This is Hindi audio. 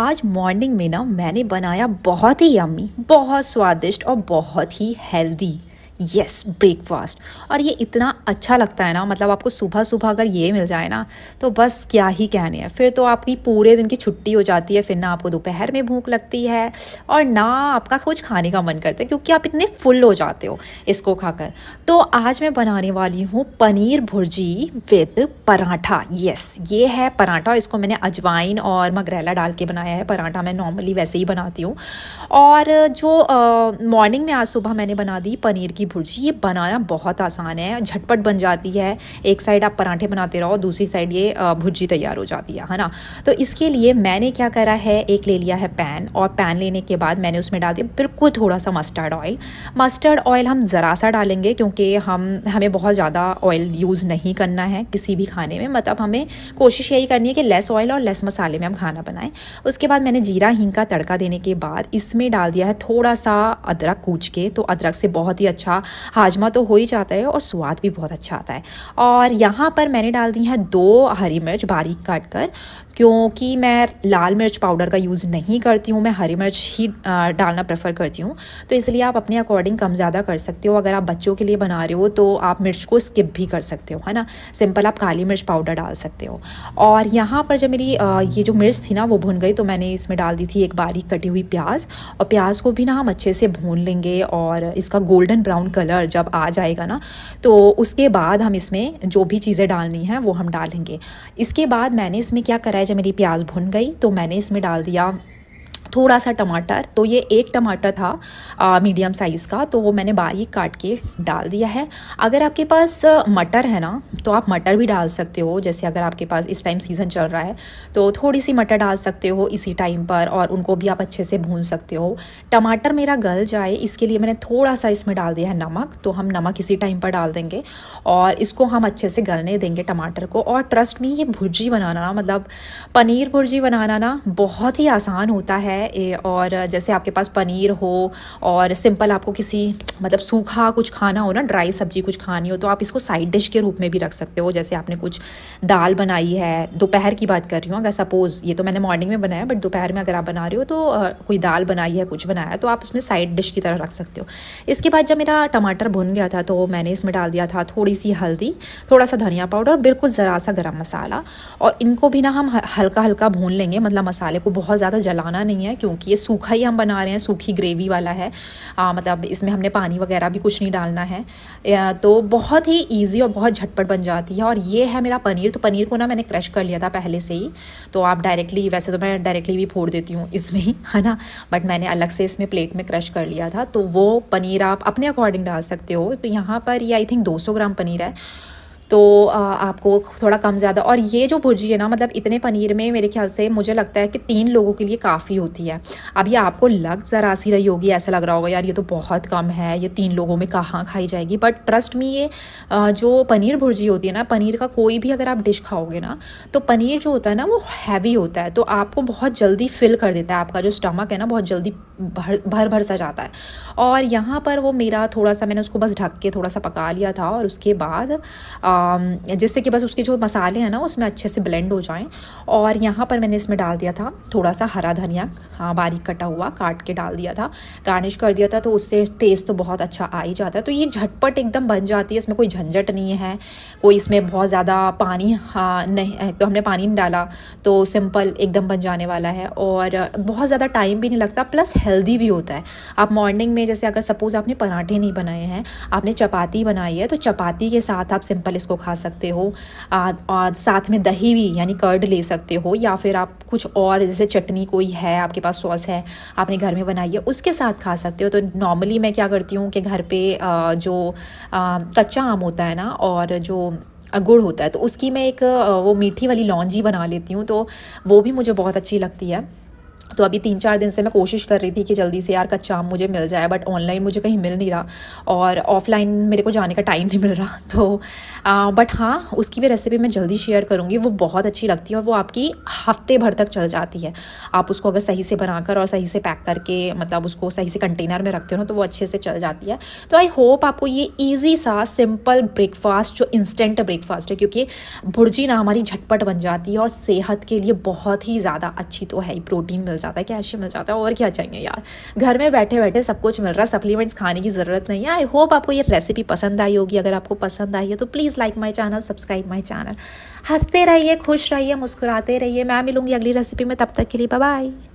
आज मॉर्निंग में ना मैंने बनाया बहुत ही यम्मी बहुत स्वादिष्ट और बहुत ही हेल्दी यस ब्रेकफास्ट और ये इतना अच्छा लगता है ना मतलब आपको सुबह सुबह अगर ये मिल जाए ना तो बस क्या ही कहने हैं फिर तो आपकी पूरे दिन की छुट्टी हो जाती है फिर ना आपको दोपहर में भूख लगती है और ना आपका कुछ खाने का मन करता है क्योंकि आप इतने फुल हो जाते हो इसको खाकर तो आज मैं बनाने वाली हूँ पनीर भुर्जी विद पराठा यस ये है पराठा इसको मैंने अजवाइन और मगरेला डाल के बनाया है पराठा मैं नॉर्मली वैसे ही बनाती हूँ और जो मॉर्निंग में आज सुबह मैंने बना दी पनीर की की भुर्जी ये बनाना बहुत आसान है झटपट बन जाती है एक साइड आप पराठे बनाते रहो दूसरी साइड ये भुर्जी तैयार हो जाती है है ना तो इसके लिए मैंने क्या करा है एक ले लिया है पैन और पैन लेने के बाद मैंने उसमें डाल दिया बिल्कुल थोड़ा सा मस्टर्ड ऑयल मस्टर्ड ऑयल हम ज़रा सा डालेंगे क्योंकि हम हमें बहुत ज़्यादा ऑयल यूज़ नहीं करना है किसी भी खाने में मतलब हमें कोशिश यही करनी है कि लेस ऑयल और लेस मसाले में हम खाना बनाएं उसके बाद मैंने जीरा हींग का तड़का देने के बाद इसमें डाल दिया है थोड़ा सा अदरक कूच के तो अदरक से बहुत ही अच्छा का हाजमा तो हो ही जाता है और स्वाद भी बहुत अच्छा आता है और यहाँ पर मैंने डाल दी हैं दो हरी मिर्च बारीक काट कर क्योंकि मैं लाल मिर्च पाउडर का यूज़ नहीं करती हूँ मैं हरी मिर्च ही डालना प्रेफर करती हूँ तो इसलिए आप अपने अकॉर्डिंग कम ज़्यादा कर सकते हो अगर आप बच्चों के लिए बना रहे हो तो आप मिर्च को स्किप भी कर सकते हो है ना सिंपल आप काली मिर्च पाउडर डाल सकते हो और यहाँ पर जब मेरी ये जो मिर्च थी ना वो भुन गई तो मैंने इसमें डाल दी थी एक बारीक कटी हुई प्याज और प्याज को भी ना हम अच्छे से भून लेंगे और इसका गोल्डन ब्राउन ब्राउन कलर जब आ जाएगा ना तो उसके बाद हम इसमें जो भी चीज़ें डालनी हैं वो हम डालेंगे इसके बाद मैंने इसमें क्या करा है जब मेरी प्याज भुन गई तो मैंने इसमें डाल दिया थोड़ा सा टमाटर तो ये एक टमाटर था आ, मीडियम साइज़ का तो वो मैंने बारीक काट के डाल दिया है अगर आपके पास मटर है ना तो आप मटर भी डाल सकते हो जैसे अगर आपके पास इस टाइम सीज़न चल रहा है तो थोड़ी सी मटर डाल सकते हो इसी टाइम पर और उनको भी आप अच्छे से भून सकते हो टमाटर मेरा गल जाए इसके लिए मैंने थोड़ा सा इसमें डाल दिया है नमक तो हम नमक इसी टाइम पर डाल देंगे और इसको हम अच्छे से गलने देंगे टमाटर को और ट्रस्ट में ये भुर्जी बनाना मतलब पनीर भुर्जी बनाना ना बहुत ही आसान होता है और जैसे आपके पास पनीर हो और सिंपल आपको किसी मतलब सूखा कुछ खाना हो ना ड्राई सब्जी कुछ खानी हो तो आप इसको साइड डिश के रूप में भी रख सकते हो जैसे आपने कुछ दाल बनाई है दोपहर की बात कर रही हूँ अगर सपोज़ ये तो मैंने मॉर्निंग में बनाया बट दोपहर में अगर आप बना रहे हो तो कोई दाल बनाई है कुछ बनाया तो आप उसमें साइड डिश की तरह रख सकते हो इसके बाद जब मेरा टमाटर भुन गया था तो मैंने इसमें डाल दिया था थोड़ी सी हल्दी थोड़ा सा धनिया पाउडर बिल्कुल ज़रा सा गर्म मसाला और इनको भी ना हम हल्का हल्का भून लेंगे मतलब मसाले को बहुत ज़्यादा जलाना नहीं है है क्योंकि ये सूखा ही हम बना रहे हैं सूखी ग्रेवी वाला है आ, मतलब इसमें हमने पानी वगैरह भी कुछ नहीं डालना है तो बहुत ही ईजी और बहुत झटपट बन जाती है और ये है मेरा पनीर तो पनीर को ना मैंने क्रश कर लिया था पहले से ही तो आप डायरेक्टली वैसे तो मैं डायरेक्टली भी फोड़ देती हूँ इसमें ही है ना बट मैंने अलग से इसमें प्लेट में क्रश कर लिया था तो वो पनीर आप अपने अकॉर्डिंग डाल सकते हो तो यहाँ पर ये आई थिंक 200 ग्राम पनीर है तो आपको थोड़ा कम ज़्यादा और ये जो भुर्जी है ना मतलब इतने पनीर में मेरे ख्याल से मुझे लगता है कि तीन लोगों के लिए काफ़ी होती है अब ये आपको लग ज़रा सी रही होगी ऐसा लग रहा होगा यार ये तो बहुत कम है ये तीन लोगों में कहाँ खाई जाएगी बट ट्रस्ट में ये जो पनीर भुर्जी होती है ना पनीर का कोई भी अगर आप डिश खाओगे ना तो पनीर जो होता है ना वो हैवी होता है तो आपको बहुत जल्दी फिल कर देता है आपका जो स्टमक है ना बहुत जल्दी भर भर भर सा जाता है और यहाँ पर वो मेरा थोड़ा सा मैंने उसको बस ढक के थोड़ा सा पका लिया था और उसके बाद आ, Um, जिससे कि बस उसके जो मसाले हैं ना उसमें अच्छे से ब्लेंड हो जाएँ और यहाँ पर मैंने इसमें डाल दिया था थोड़ा सा हरा धनिया हाँ बारीक कटा हुआ काट के डाल दिया था गार्निश कर दिया था तो उससे टेस्ट तो बहुत अच्छा आ ही जाता है तो ये झटपट एकदम बन जाती है इसमें कोई झंझट नहीं है कोई इसमें बहुत ज़्यादा पानी हाँ नहीं तो हमने पानी नहीं डाला तो सिंपल एकदम बन जाने वाला है और बहुत ज़्यादा टाइम भी नहीं लगता प्लस हेल्दी भी होता है आप मॉर्निंग में जैसे अगर सपोज़ आपने पराठे नहीं बनाए हैं आपने चपाती बनाई है तो चपाती के साथ आप सिंपल उसको खा सकते हो और साथ में दही भी यानी कर्ड ले सकते हो या फिर आप कुछ और जैसे चटनी कोई है आपके पास सॉस है आपने घर में बनाई है उसके साथ खा सकते हो तो नॉर्मली मैं क्या करती हूँ कि घर पे जो कच्चा आम होता है ना और जो गुड़ होता है तो उसकी मैं एक वो मीठी वाली लॉन्जी बना लेती हूँ तो वो भी मुझे बहुत अच्छी लगती है तो अभी तीन चार दिन से मैं कोशिश कर रही थी कि जल्दी से यार कच्चा आम मुझे मिल जाए बट ऑनलाइन मुझे कहीं मिल नहीं रहा और ऑफलाइन मेरे को जाने का टाइम नहीं मिल रहा तो आ, बट हाँ उसकी भी रेसिपी मैं जल्दी शेयर करूँगी वो बहुत अच्छी लगती है और वो आपकी हफ्ते भर तक चल जाती है आप उसको अगर सही से बनाकर और सही से पैक करके मतलब उसको सही से कंटेनर में रखते हो ना तो वो अच्छे से चल जाती है तो आई होप आपको ये ईजी सा सिंपल ब्रेकफास्ट जो इंस्टेंट ब्रेकफास्ट है क्योंकि भुर्जी ना हमारी झटपट बन जाती है और सेहत के लिए बहुत ही ज़्यादा अच्छी तो है प्रोटीन मिल मिल जाता है कैल्शियम मिल जाता है और क्या चाहिए यार घर में बैठे बैठे सब कुछ मिल रहा है सप्लीमेंट्स खाने की ज़रूरत नहीं है आई होप आपको ये रेसिपी पसंद आई होगी अगर आपको पसंद आई है तो please like my channel subscribe my channel हंसते रहिए खुश रहिए मुस्कुराते रहिए मैं मिलूंगी अगली रेसिपी में तब तक के लिए बाय